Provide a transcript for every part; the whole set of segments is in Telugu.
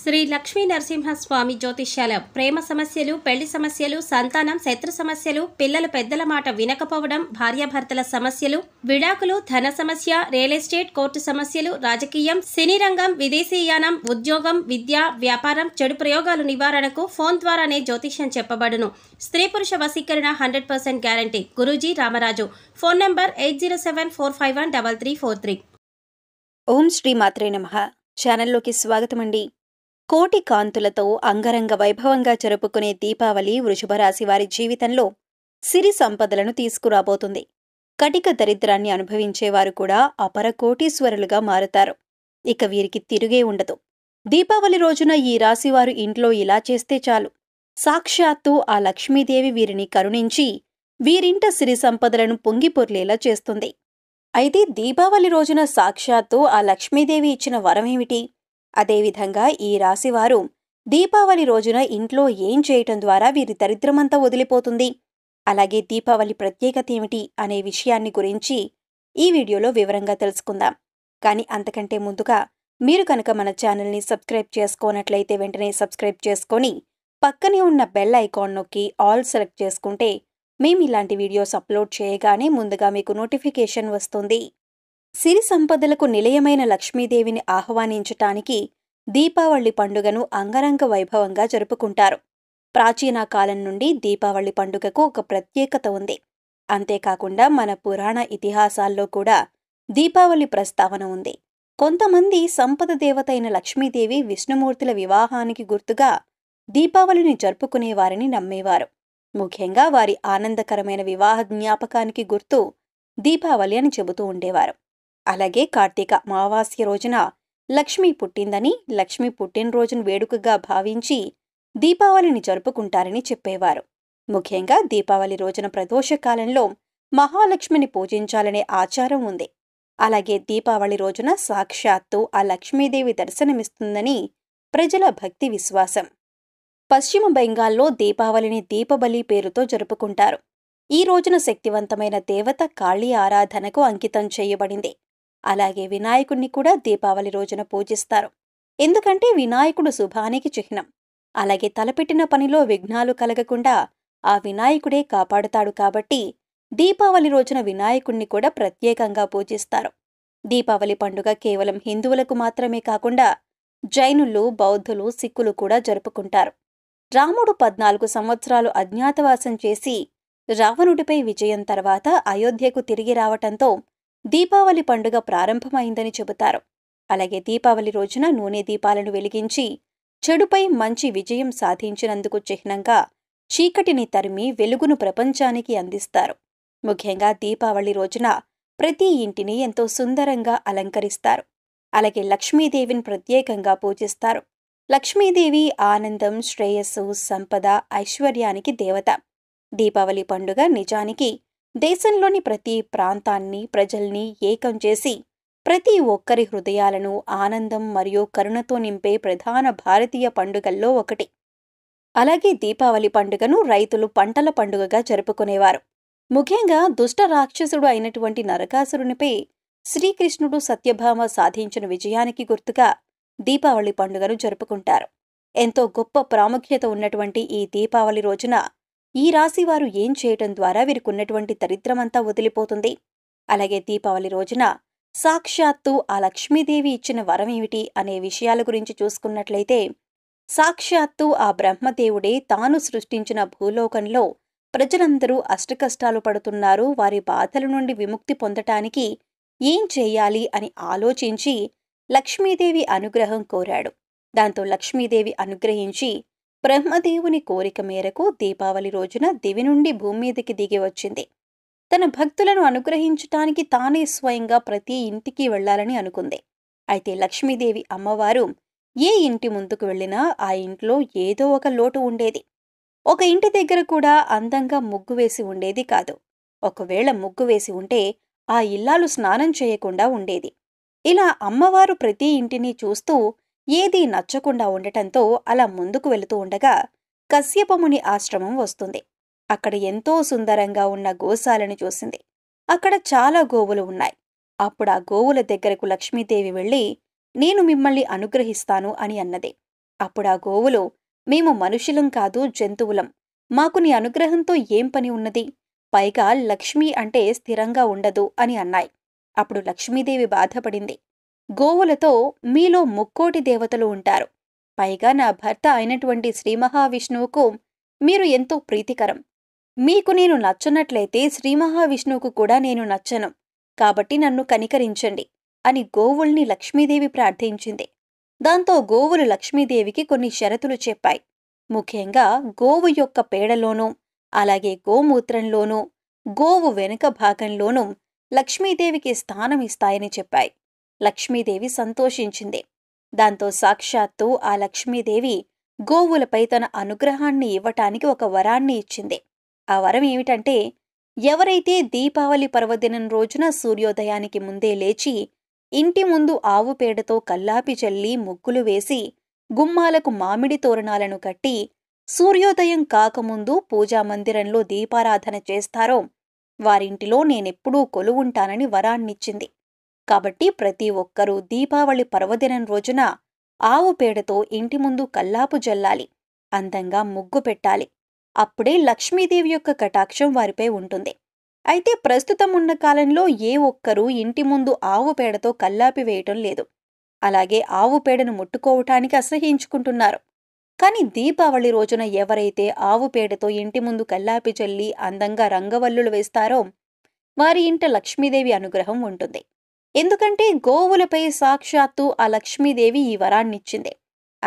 శ్రీ లక్ష్మీ నరసింహస్వామి జ్యోతిష్యాలయం ప్రేమ సమస్యలు పెళ్లి సమస్యలు సంతానం శత్రు సమస్యలు పిల్లలు పెద్దల మాట వినకపోవడం భార్యాభర్తల సమస్యలు విడాకులు ధన సమస్య రియల్ ఎస్టేట్ కోర్టు సమస్యలు రాజకీయం సినీ రంగం విదేశీయానం ఉద్యోగం విద్య వ్యాపారం చెడు ప్రయోగాలు నివారణకు ఫోన్ ద్వారానే జ్యోతిష్యం చెప్పబడును స్త్రీ పురుష వశీకరణ hundred percent guarantee Guruji Ramaraju phone number eight zero seven four five one double three four three ఓం శ్రీ మాత్రే నమ ఛానల్లోకి స్వాగతం అండి కోటి కాంతులతో అంగరంగ వైభవంగా జరుపుకునే దీపావళి వృషభరాశి వారి జీవితంలో సిరి సంపదలను తీసుకురాబోతుంది కటిక దరిద్రాన్ని అనుభవించేవారు కూడా అపర కోటీశ్వరులుగా మారుతారు ఇక వీరికి తిరుగే ఉండదు దీపావళి రోజున ఈ రాశివారు ఇంట్లో ఇలా చేస్తే చాలు సాక్షాత్తు ఆ లక్ష్మీదేవి వీరిని కరుణించి వీరింట సిరి సంపదలను పొంగిపొర్లేలా చేస్తుంది అయితే దీపావళి రోజున సాక్షాత్తు ఆ లక్ష్మీదేవి ఇచ్చిన వరం ఏమిటి అదేవిధంగా ఈ రాశివారు దీపావళి రోజున ఇంట్లో ఏం చేయటం ద్వారా వీరి దరిద్రమంతా వదిలిపోతుంది అలాగే దీపావళి ప్రత్యేకత ఏమిటి అనే విషయాన్ని గురించి ఈ వీడియోలో వివరంగా తెలుసుకుందాం కానీ అంతకంటే ముందుగా మీరు కనుక మన ఛానల్ని సబ్స్క్రైబ్ చేసుకోనట్లయితే వెంటనే సబ్స్క్రైబ్ చేసుకొని పక్కనే ఉన్న బెల్ ఐకాన్ నొక్కి ఆల్ సెలెక్ట్ చేసుకుంటే మేము ఇలాంటి వీడియోస్ అప్లోడ్ చేయగానే ముందుగా మీకు నోటిఫికేషన్ వస్తుంది సిరి సంపదలకు నిలయమైన లక్ష్మీదేవిని ఆహ్వానించటానికి దీపావళి పండుగను అంగరంగ వైభవంగా జరుపుకుంటారు ప్రాచీన కాలం నుండి దీపావళి పండుగకు ఒక ప్రత్యేకత ఉంది అంతేకాకుండా మన పురాణ ఇతిహాసాల్లో కూడా దీపావళి ప్రస్తావన ఉంది కొంతమంది సంపద దేవత అయిన లక్ష్మీదేవి విష్ణుమూర్తుల వివాహానికి గుర్తుగా దీపావళిని జరుపుకునేవారని నమ్మేవారు ముఖ్యంగా వారి ఆనందకరమైన వివాహ జ్ఞాపకానికి గుర్తు దీపావళి అని చెబుతూ ఉండేవారు అలాగే కార్తీక అమావాస్య రోజున లక్ష్మి పుట్టిందని లక్ష్మి పుట్టినరోజును వేడుకగా భావించి దీపావళిని జరుపుకుంటారని చెప్పేవారు ముఖ్యంగా దీపావళి రోజున ప్రదోష కాలంలో మహాలక్ష్మిని పూజించాలనే ఆచారం ఉంది అలాగే దీపావళి రోజున సాక్షాత్తు ఆ లక్ష్మీదేవి దర్శనమిస్తుందని ప్రజల భక్తి విశ్వాసం పశ్చిమ బెంగాల్లో దీపావళిని దీపబలి పేరుతో జరుపుకుంటారు ఈ రోజున శక్తివంతమైన దేవత కాళీ ఆరాధనకు అంకితం చేయబడింది అలాగే వినాయకుణ్ణి కూడా దీపావళి రోజున పూజిస్తారు ఎందుకంటే వినాయకుడు శుభానికి చిహ్నం అలాగే తలపెట్టిన పనిలో విఘ్నాలు కలగకుండా ఆ వినాయకుడే కాపాడుతాడు కాబట్టి దీపావళి రోజున వినాయకుణ్ణి కూడా ప్రత్యేకంగా పూజిస్తారు దీపావళి పండుగ కేవలం హిందువులకు మాత్రమే కాకుండా జైనులు బౌద్ధులు సిక్కులు కూడా జరుపుకుంటారు రాముడు పద్నాలుగు సంవత్సరాలు అజ్ఞాతవాసం చేసి రావణుడిపై విజయం తర్వాత అయోధ్యకు తిరిగి రావటంతో దీపావళి పండుగ ప్రారంభమైందని చెబుతారు అలాగే దీపావళి రోజున నూనె దీపాలను వెలిగించి చెడుపై మంచి విజయం సాధించినందుకు చిహ్నంగా చీకటిని తరిమి వెలుగును ప్రపంచానికి అందిస్తారు ముఖ్యంగా దీపావళి రోజున ప్రతి ఇంటిని ఎంతో సుందరంగా అలంకరిస్తారు అలాగే లక్ష్మీదేవిని ప్రత్యేకంగా పూజిస్తారు లక్ష్మీదేవి ఆనందం శ్రేయస్సు సంపద ఐశ్వర్యానికి దేవత దీపావళి పండుగ నిజానికి దేశంలోని ప్రతి ప్రాంతాన్ని ప్రజల్ని ఏకం చేసి ప్రతి ఒక్కరి హృదయాలను ఆనందం మరియు కరుణతో నింపే ప్రధాన భారతీయ పండుగల్లో ఒకటి అలాగే దీపావళి పండుగను రైతులు పంటల పండుగగా జరుపుకునేవారు ముఖ్యంగా దుష్ట రాక్షసుడు అయినటువంటి నరకాసురునిపై శ్రీకృష్ణుడు సత్యభామ సాధించిన విజయానికి గుర్తుగా దీపావళి పండుగను జరుపుకుంటారు ఎంతో గొప్ప ప్రాముఖ్యత ఉన్నటువంటి ఈ దీపావళి రోజున ఈ రాశి వారు ఏం చేయటం ద్వారా వీరికున్నటువంటి దరిద్రమంతా వదిలిపోతుంది అలాగే దీపావళి రోజున సాక్షాత్తు ఆ లక్ష్మీదేవి ఇచ్చిన వరం ఏమిటి అనే విషయాల గురించి చూసుకున్నట్లయితే సాక్షాత్తు ఆ బ్రహ్మదేవుడే తాను సృష్టించిన భూలోకంలో ప్రజలందరూ అష్టకష్టాలు పడుతున్నారు వారి బాధల నుండి విముక్తి పొందటానికి ఏం చేయాలి అని ఆలోచించి లక్ష్మీదేవి అనుగ్రహం కోరాడు దాంతో లక్ష్మీదేవి అనుగ్రహించి బ్రహ్మదేవుని కోరిక మేరకు దీపావళి రోజున దివి నుండి భూమి మీదకి దిగి వచ్చింది తన భక్తులను అనుగ్రహించటానికి తానే స్వయంగా ప్రతి ఇంటికి వెళ్లాలని అనుకుంది అయితే లక్ష్మీదేవి అమ్మవారు ఏ ఇంటి ముందుకు వెళ్ళినా ఆ ఇంట్లో ఏదో ఒక లోటు ఉండేది ఒక ఇంటి దగ్గర కూడా అందంగా ముగ్గు వేసి ఉండేది కాదు ఒకవేళ ముగ్గు వేసి ఉంటే ఆ ఇల్లాలు స్నానం చేయకుండా ఉండేది ఇలా అమ్మవారు ప్రతి ఇంటిని చూస్తూ ఏదీ నచ్చకుండా ఉండటంతో అలా ముందుకు వెళుతూ ఉండగా కశ్యపముని ఆశ్రమం వస్తుంది అక్కడ ఎంతో సుందరంగా ఉన్న గోశాలను చూసింది అక్కడ చాలా గోవులు ఉన్నాయి అప్పుడు ఆ గోవుల దగ్గరకు లక్ష్మీదేవి వెళ్ళి నేను మిమ్మల్ని అనుగ్రహిస్తాను అని అన్నది అప్పుడు ఆ గోవులు మేము మనుషులం కాదు జంతువులం మాకు నీ అనుగ్రహంతో ఏం పని ఉన్నది పైగా లక్ష్మి అంటే స్థిరంగా ఉండదు అని అన్నాయి అప్పుడు లక్ష్మీదేవి బాధపడింది గోవులతో మీలో ముక్కోటి దేవతలు ఉంటారు పైగా నా భర్త అయినటువంటి శ్రీ మహావిష్ణువుకు మీరు ఎంతో ప్రీతికరం మీకు నేను నచ్చనట్లయితే శ్రీ మహావిష్ణువుకు కూడా నేను నచ్చను కాబట్టి నన్ను కనికరించండి అని గోవుల్ని లక్ష్మీదేవి ప్రార్థించింది దాంతో గోవులు లక్ష్మీదేవికి కొన్ని షరతులు చెప్పాయి ముఖ్యంగా గోవు యొక్క పేడలోనూ అలాగే గోమూత్రంలోనూ గోవు వెనుక భాగంలోనూ లక్ష్మీదేవికి స్థానం ఇస్తాయని చెప్పాయి లక్ష్మీదేవి సంతోషించింది దాంతో సాక్షాత్తు ఆ లక్ష్మీదేవి గోవులపై తన అనుగ్రహాన్ని ఇవ్వటానికి ఒక వరాన్ని ఇచ్చింది ఆ వరం ఏమిటంటే ఎవరైతే దీపావళి పర్వదినం రోజున సూర్యోదయానికి ముందే లేచి ఇంటి ముందు ఆవు పేడతో కల్లాపి చల్లి ముగ్గులు వేసి గుమ్మాలకు మామిడి తోరణాలను కట్టి సూర్యోదయం కాకముందు పూజామందిరంలో దీపారాధన చేస్తారో వారింటిలో నేనెప్పుడూ కొలువుంటానని వరాన్నిచ్చింది కాబట్టి ప్రతి ఒక్కరూ దీపావళి పర్వదినం రోజున ఆవు పేడతో ఇంటి ముందు కల్లాపు జల్లాలి అందంగా ముగ్గు పెట్టాలి అప్పుడే లక్ష్మీదేవి యొక్క కటాక్షం వారిపై ఉంటుంది అయితే ప్రస్తుతం ఉన్న కాలంలో ఏ ఒక్కరూ ఇంటి ముందు ఆవు పేడతో కల్లాపి వేయటం లేదు అలాగే ఆవు పేడను ముట్టుకోవటానికి అసహించుకుంటున్నారు కానీ దీపావళి రోజున ఎవరైతే ఆవు పేడతో ఇంటి ముందు కల్లాపి చల్లి అందంగా రంగవల్లులు వేస్తారో వారి ఇంట లక్ష్మీదేవి అనుగ్రహం ఉంటుంది ఎందుకంటే గోవులపై సాక్షాత్తు ఆ లక్ష్మీదేవి ఈ వరాన్నిచ్చింది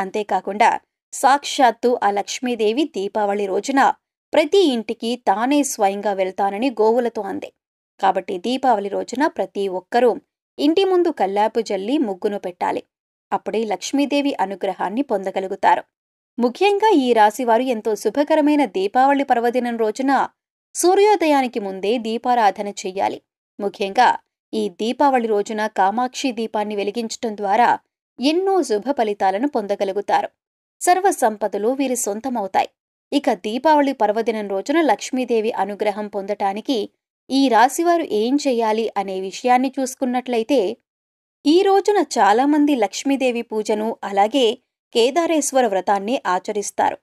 అంతేకాకుండా సాక్షాత్తు ఆ లక్ష్మీదేవి దీపావళి రోజున ప్రతి ఇంటికి తానే స్వయంగా వెళ్తానని గోవులతో అంది కాబట్టి దీపావళి రోజున ప్రతి ఒక్కరూ ఇంటి ముందు కల్లాపు జల్లి ముగ్గును పెట్టాలి అప్పుడే లక్ష్మీదేవి అనుగ్రహాన్ని పొందగలుగుతారు ముఖ్యంగా ఈ రాశివారు ఎంతో శుభకరమైన దీపావళి పర్వదినం రోజున సూర్యోదయానికి ముందే దీపారాధన చెయ్యాలి ముఖ్యంగా ఈ దీపావళి రోజున కామాక్షి దీపాన్ని వెలిగించటం ద్వారా ఎన్నో శుభ ఫలితాలను పొందగలుగుతారు సర్వ సంపదలు వీరి సొంతమవుతాయి ఇక దీపావళి పర్వదినం రోజున లక్ష్మీదేవి అనుగ్రహం పొందటానికి ఈ రాశివారు ఏం చేయాలి అనే విషయాన్ని చూసుకున్నట్లయితే ఈ రోజున చాలామంది లక్ష్మీదేవి పూజను అలాగే కేదారేశ్వర వ్రతాన్ని ఆచరిస్తారు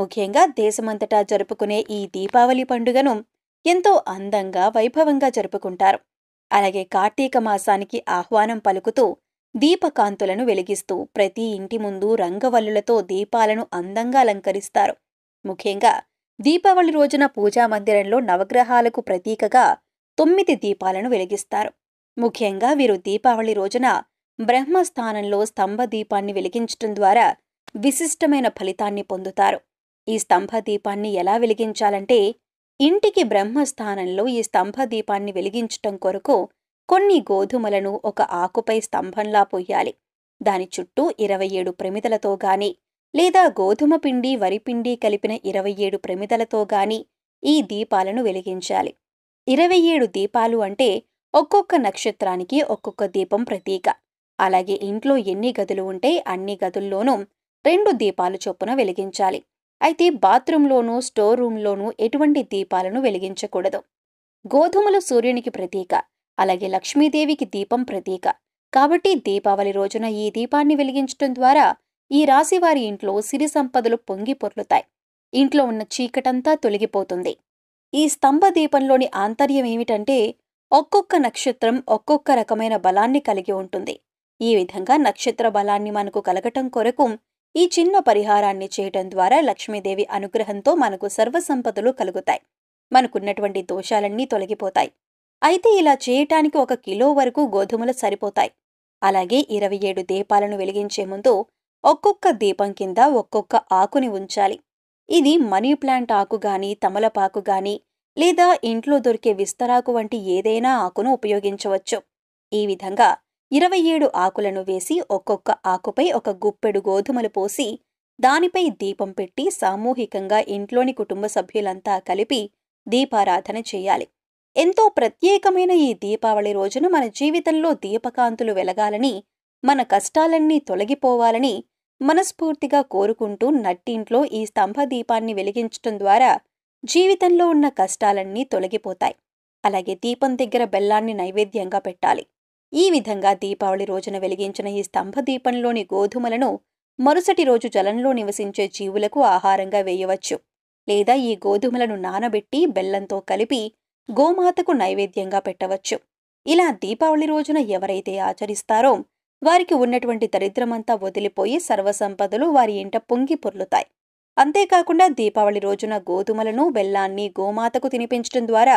ముఖ్యంగా దేశమంతటా జరుపుకునే ఈ దీపావళి పండుగను ఎంతో అందంగా వైభవంగా జరుపుకుంటారు అలాగే కార్తీక మాసానికి ఆహ్వానం పలుకుతూ దీపకాంతులను వెలిగిస్తూ ప్రతి ఇంటి ముందు రంగవల్లులతో దీపాలను అందంగా అలంకరిస్తారు ముఖ్యంగా దీపావళి రోజున పూజా మందిరంలో నవగ్రహాలకు ప్రతీకగా తొమ్మిది దీపాలను వెలిగిస్తారు ముఖ్యంగా వీరు దీపావళి రోజున బ్రహ్మస్థానంలో స్తంభ దీపాన్ని వెలిగించటం ద్వారా విశిష్టమైన ఫలితాన్ని పొందుతారు ఈ స్తంభ దీపాన్ని ఎలా వెలిగించాలంటే ఇంటికి బ్రహ్మస్థానంలో ఈ స్తంభ దీపాన్ని వెలిగించటం కొరకు కొన్ని గోధుమలను ఒక ఆకుపై స్తంభంలా పొయ్యాలి దాని చుట్టూ ఇరవై ఏడు ప్రమిదలతో గాని లేదా గోధుమ పిండి వరిపిండి కలిపిన ఇరవై ఏడు ప్రమిదలతో గాని ఈ దీపాలను వెలిగించాలి ఇరవై ఏడు దీపాలు అంటే ఒక్కొక్క నక్షత్రానికి ఒక్కొక్క దీపం ప్రతీక అలాగే ఇంట్లో ఎన్ని గదులు ఉంటే అన్ని గదుల్లోనూ రెండు దీపాలు చొప్పున వెలిగించాలి అయితే బాత్రూంలోనూ స్టోర్ రూమ్లోనూ ఎటువంటి దీపాలను వెలిగించకూడదు గోధుమలు సూర్యునికి ప్రతీక అలాగే లక్ష్మీదేవికి దీపం ప్రతీక కాబట్టి దీపావళి రోజున ఈ దీపాన్ని వెలిగించటం ద్వారా ఈ రాశి వారి ఇంట్లో సిరి సంపదలు పొంగి పొర్లుతాయి ఇంట్లో ఉన్న చీకటంతా తొలగిపోతుంది ఈ స్తంభ దీపంలోని ఆంతర్యం ఏమిటంటే ఒక్కొక్క నక్షత్రం ఒక్కొక్క రకమైన బలాన్ని కలిగి ఉంటుంది ఈ విధంగా నక్షత్ర బలాన్ని మనకు కలగటం కొరకు ఈ చిన్న పరిహారాన్ని చేయటం ద్వారా లక్ష్మీదేవి అనుగ్రహంతో మనకు సర్వసంపదలు కలుగుతాయి మనకున్నటువంటి దోషాలన్నీ తొలగిపోతాయి అయితే ఇలా చేయటానికి ఒక కిలో వరకు గోధుమలు సరిపోతాయి అలాగే ఇరవై ఏడు దీపాలను వెలిగించే ముందు ఒక్కొక్క దీపం కింద ఒక్కొక్క ఆకుని ఉంచాలి ఇది మనీ ప్లాంట్ ఆకు గాని తమలపాకు గాని లేదా ఇంట్లో దొరికే విస్తరాకు వంటి ఏదైనా ఆకును ఉపయోగించవచ్చు ఈ విధంగా ఇరవై ఏడు ఆకులను వేసి ఒక్కొక్క ఆకుపై ఒక గుప్పెడు గోధుమలు పోసి దానిపై దీపం పెట్టి సామూహికంగా ఇంట్లోని కుటుంబ సభ్యులంతా కలిపి దీపారాధన చేయాలి ఎంతో ప్రత్యేకమైన ఈ దీపావళి రోజున మన జీవితంలో దీపకాంతులు వెలగాలని మన కష్టాలన్నీ తొలగిపోవాలని మనస్ఫూర్తిగా కోరుకుంటూ నట్టింట్లో ఈ స్తంభ దీపాన్ని వెలిగించటం ద్వారా జీవితంలో ఉన్న కష్టాలన్నీ తొలగిపోతాయి అలాగే దీపం దగ్గర బెల్లాన్ని నైవేద్యంగా పెట్టాలి ఈ విధంగా దీపావళి రోజున వెలిగించిన ఈ స్తంభ దీపంలోని గోధుమలను మరుసటి రోజు జలంలో నివసించే జీవులకు ఆహారంగా వేయవచ్చు లేదా ఈ గోధుమలను నానబెట్టి బెల్లంతో కలిపి గోమాతకు నైవేద్యంగా పెట్టవచ్చు ఇలా దీపావళి రోజున ఎవరైతే ఆచరిస్తారో వారికి ఉన్నటువంటి దరిద్రమంతా వదిలిపోయి సర్వసంపదలు వారి ఇంట పొంగి పొర్లుతాయి అంతేకాకుండా దీపావళి రోజున గోధుమలను బెల్లాన్ని గోమాతకు తినిపించడం ద్వారా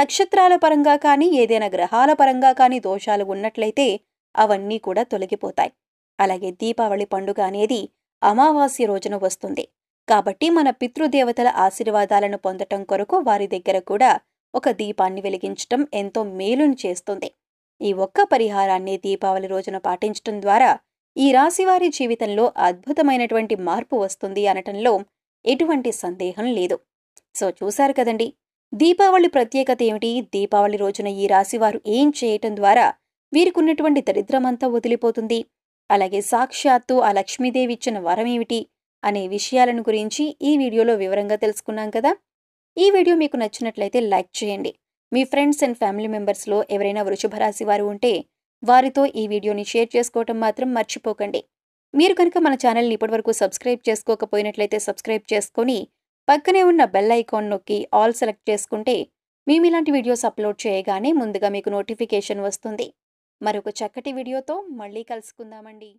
నక్షత్రాల పరంగా కానీ ఏదైనా గ్రహాల పరంగా కానీ దోషాలు ఉన్నట్లయితే అవన్నీ కూడా తొలగిపోతాయి అలాగే దీపావళి పండుగ అనేది అమావాస్య రోజున వస్తుంది కాబట్టి మన పితృదేవతల ఆశీర్వాదాలను పొందటం కొరకు వారి దగ్గర కూడా ఒక దీపాన్ని వెలిగించటం ఎంతో మేలును చేస్తుంది ఈ ఒక్క పరిహారాన్ని దీపావళి రోజున పాటించటం ద్వారా ఈ రాశివారి జీవితంలో అద్భుతమైనటువంటి మార్పు వస్తుంది అనటంలో ఎటువంటి సందేహం లేదు సో చూశారు కదండి దీపావళి ప్రత్యేకత ఏమిటి దీపావళి రోజున ఈ రాశివారు ఏం చేయటం ద్వారా వీరికున్నటువంటి దరిద్రమంతా వదిలిపోతుంది అలాగే సాక్షాత్తు ఆ లక్ష్మీదేవి ఇచ్చిన వరం ఏమిటి అనే విషయాలను గురించి ఈ వీడియోలో వివరంగా తెలుసుకున్నాం కదా ఈ వీడియో మీకు నచ్చినట్లయితే లైక్ చేయండి మీ ఫ్రెండ్స్ అండ్ ఫ్యామిలీ మెంబర్స్లో ఎవరైనా వృషభ రాశి వారు ఉంటే వారితో ఈ వీడియోని షేర్ చేసుకోవటం మాత్రం మర్చిపోకండి మీరు కనుక మన ఛానల్ని ఇప్పటివరకు సబ్స్క్రైబ్ చేసుకోకపోయినట్లయితే సబ్స్క్రైబ్ చేసుకొని పక్కనే ఉన్న బెల్ ఐకాన్ నొక్కి ఆల్ సెలెక్ట్ చేసుకుంటే మేము ఇలాంటి వీడియోస్ అప్లోడ్ చేయగానే ముందుగా మీకు నోటిఫికేషన్ వస్తుంది మరొక చక్కటి వీడియోతో మళ్ళీ కలుసుకుందామండి